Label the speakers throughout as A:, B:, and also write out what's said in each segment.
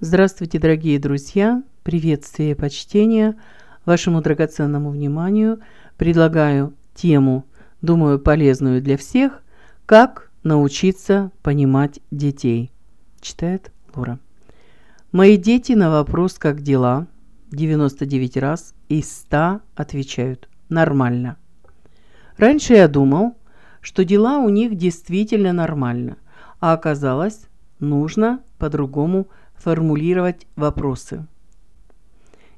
A: Здравствуйте, дорогие друзья! Приветствие и почтение вашему драгоценному вниманию. Предлагаю тему, думаю, полезную для всех, «Как научиться понимать детей», читает Лора. Мои дети на вопрос «Как дела?» 99 раз из 100 отвечают «Нормально». Раньше я думал, что дела у них действительно нормально, а оказалось, нужно по-другому формулировать вопросы.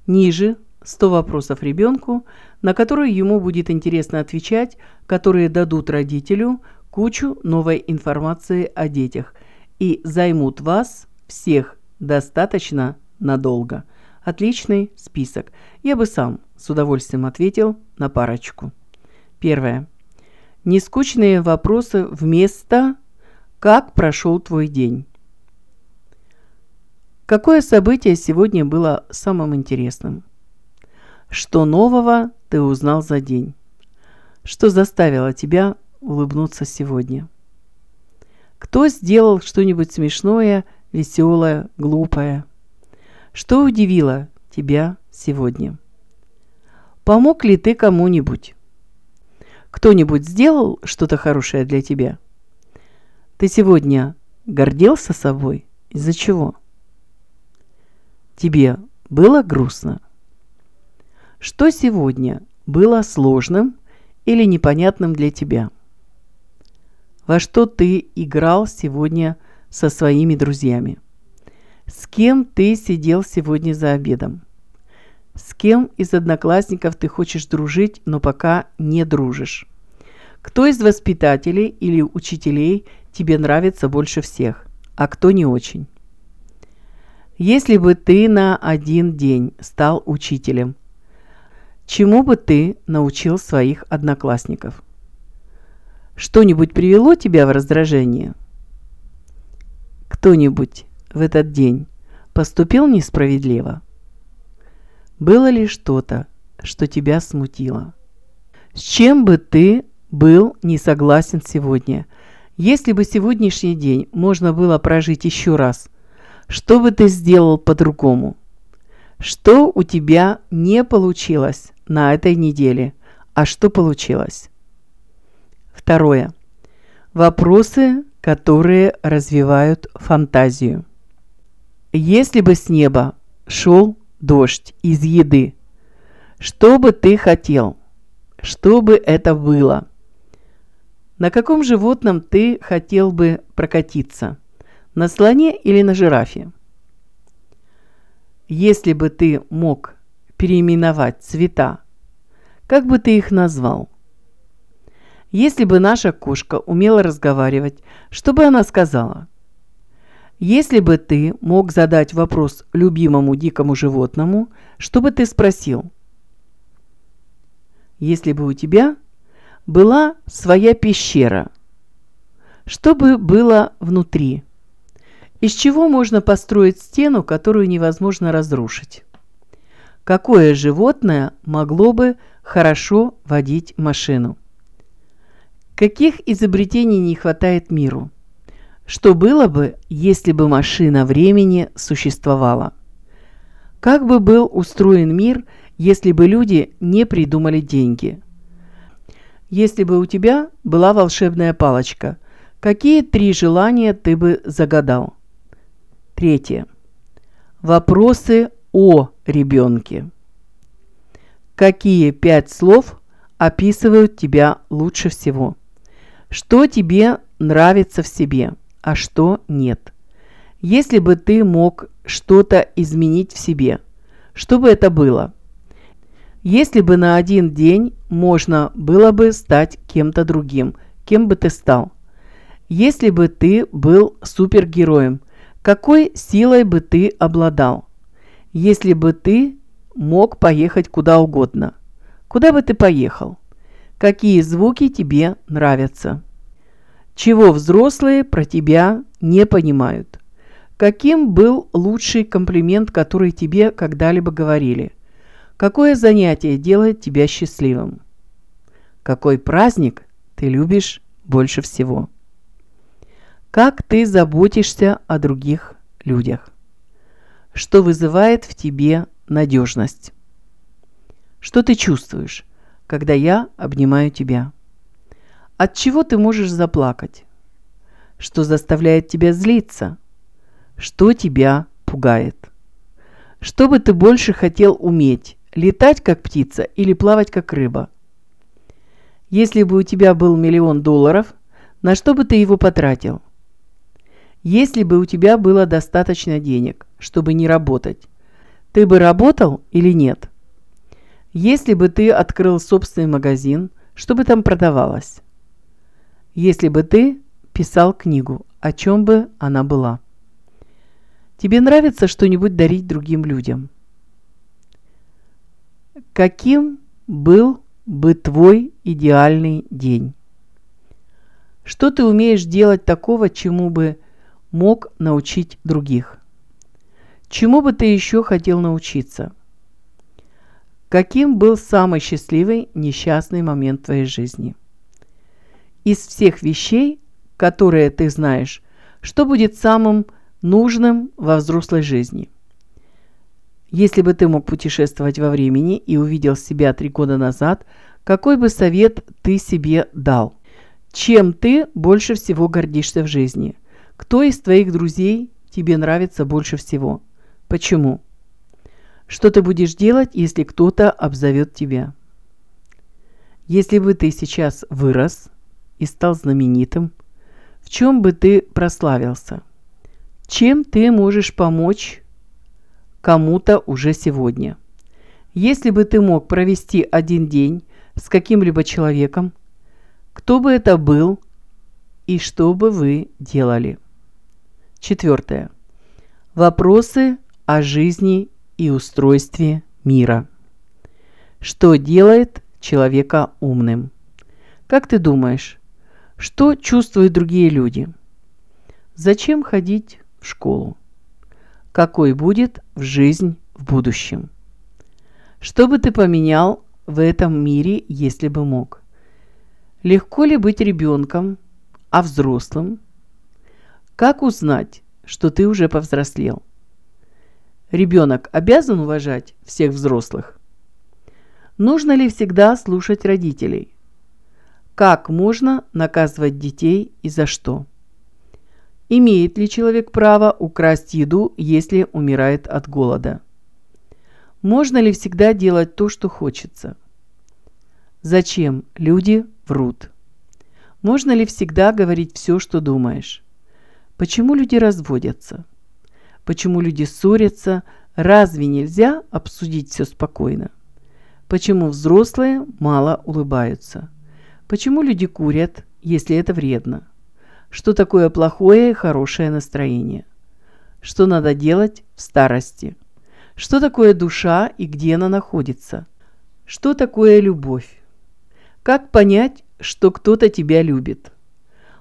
A: Ниже 100 вопросов ребенку, на которые ему будет интересно отвечать, которые дадут родителю кучу новой информации о детях и займут вас всех достаточно надолго. Отличный список. Я бы сам с удовольствием ответил на парочку. Первое. Нескучные вопросы вместо «Как прошел твой день?» Какое событие сегодня было самым интересным? Что нового ты узнал за день? Что заставило тебя улыбнуться сегодня? Кто сделал что-нибудь смешное, веселое, глупое? Что удивило тебя сегодня? Помог ли ты кому-нибудь? Кто-нибудь сделал что-то хорошее для тебя? Ты сегодня гордился собой? Из-за чего? Тебе было грустно? Что сегодня было сложным или непонятным для тебя? Во что ты играл сегодня со своими друзьями? С кем ты сидел сегодня за обедом? С кем из одноклассников ты хочешь дружить, но пока не дружишь? Кто из воспитателей или учителей тебе нравится больше всех, а кто не очень? Если бы ты на один день стал учителем, чему бы ты научил своих одноклассников? Что-нибудь привело тебя в раздражение? Кто-нибудь в этот день поступил несправедливо? Было ли что-то, что тебя смутило? С чем бы ты был не согласен сегодня? Если бы сегодняшний день можно было прожить еще раз – что бы ты сделал по-другому? Что у тебя не получилось на этой неделе? А что получилось? Второе. Вопросы, которые развивают фантазию. Если бы с неба шел дождь из еды, что бы ты хотел? Что бы это было? На каком животном ты хотел бы прокатиться? на слоне или на жирафе. Если бы ты мог переименовать цвета, как бы ты их назвал? Если бы наша кошка умела разговаривать, что бы она сказала? Если бы ты мог задать вопрос любимому дикому животному, что бы ты спросил? Если бы у тебя была своя пещера, что бы было внутри – из чего можно построить стену, которую невозможно разрушить? Какое животное могло бы хорошо водить машину? Каких изобретений не хватает миру? Что было бы, если бы машина времени существовала? Как бы был устроен мир, если бы люди не придумали деньги? Если бы у тебя была волшебная палочка, какие три желания ты бы загадал? Третье. Вопросы о ребенке. Какие пять слов описывают тебя лучше всего? Что тебе нравится в себе, а что нет? Если бы ты мог что-то изменить в себе, что бы это было? Если бы на один день можно было бы стать кем-то другим, кем бы ты стал? Если бы ты был супергероем – какой силой бы ты обладал, если бы ты мог поехать куда угодно? Куда бы ты поехал? Какие звуки тебе нравятся? Чего взрослые про тебя не понимают? Каким был лучший комплимент, который тебе когда-либо говорили? Какое занятие делает тебя счастливым? Какой праздник ты любишь больше всего? Как ты заботишься о других людях? Что вызывает в тебе надежность? Что ты чувствуешь, когда я обнимаю тебя? От чего ты можешь заплакать? Что заставляет тебя злиться? Что тебя пугает? Что бы ты больше хотел уметь? Летать как птица или плавать как рыба? Если бы у тебя был миллион долларов, на что бы ты его потратил? Если бы у тебя было достаточно денег, чтобы не работать, ты бы работал или нет? Если бы ты открыл собственный магазин, что бы там продавалось? Если бы ты писал книгу, о чем бы она была? Тебе нравится что-нибудь дарить другим людям? Каким был бы твой идеальный день? Что ты умеешь делать такого, чему бы мог научить других? Чему бы ты еще хотел научиться? Каким был самый счастливый несчастный момент твоей жизни? Из всех вещей, которые ты знаешь, что будет самым нужным во взрослой жизни? Если бы ты мог путешествовать во времени и увидел себя три года назад, какой бы совет ты себе дал? Чем ты больше всего гордишься в жизни – кто из твоих друзей тебе нравится больше всего? Почему? Что ты будешь делать, если кто-то обзовет тебя? Если бы ты сейчас вырос и стал знаменитым, в чем бы ты прославился? Чем ты можешь помочь кому-то уже сегодня? Если бы ты мог провести один день с каким-либо человеком, кто бы это был и что бы вы делали? Четвертое. Вопросы о жизни и устройстве мира. Что делает человека умным? Как ты думаешь, что чувствуют другие люди? Зачем ходить в школу? Какой будет в жизнь в будущем? Что бы ты поменял в этом мире, если бы мог? Легко ли быть ребенком, а взрослым – как узнать, что ты уже повзрослел? Ребенок обязан уважать всех взрослых? Нужно ли всегда слушать родителей? Как можно наказывать детей и за что? Имеет ли человек право украсть еду, если умирает от голода? Можно ли всегда делать то, что хочется? Зачем люди врут? Можно ли всегда говорить все, что думаешь? Почему люди разводятся? Почему люди ссорятся? Разве нельзя обсудить все спокойно? Почему взрослые мало улыбаются? Почему люди курят, если это вредно? Что такое плохое и хорошее настроение? Что надо делать в старости? Что такое душа и где она находится? Что такое любовь? Как понять, что кто-то тебя любит?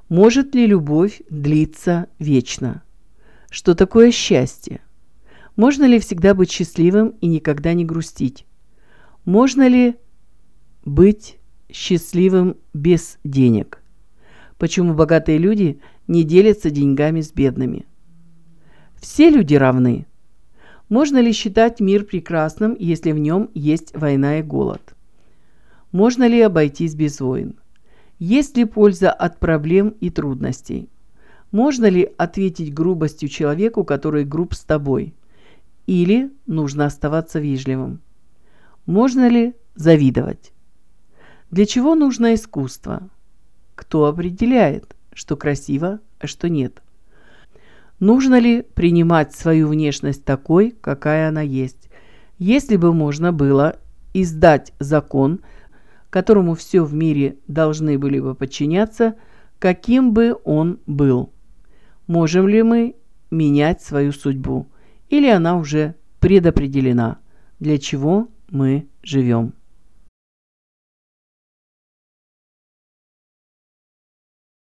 A: Может ли любовь длиться вечно? Что такое счастье? Можно ли всегда быть счастливым и никогда не грустить? Можно ли быть счастливым без денег? Почему богатые люди не делятся деньгами с бедными? Все люди равны. Можно ли считать мир прекрасным, если в нем есть война и голод? Можно ли обойтись без войн? Есть ли польза от проблем и трудностей? Можно ли ответить грубостью человеку, который груб с тобой? Или нужно оставаться вежливым? Можно ли завидовать? Для чего нужно искусство? Кто определяет, что красиво, а что нет? Нужно ли принимать свою внешность такой, какая она есть? Если бы можно было издать закон – которому все в мире должны были бы подчиняться, каким бы он был. Можем ли мы менять свою судьбу? Или она уже предопределена? Для чего мы живем?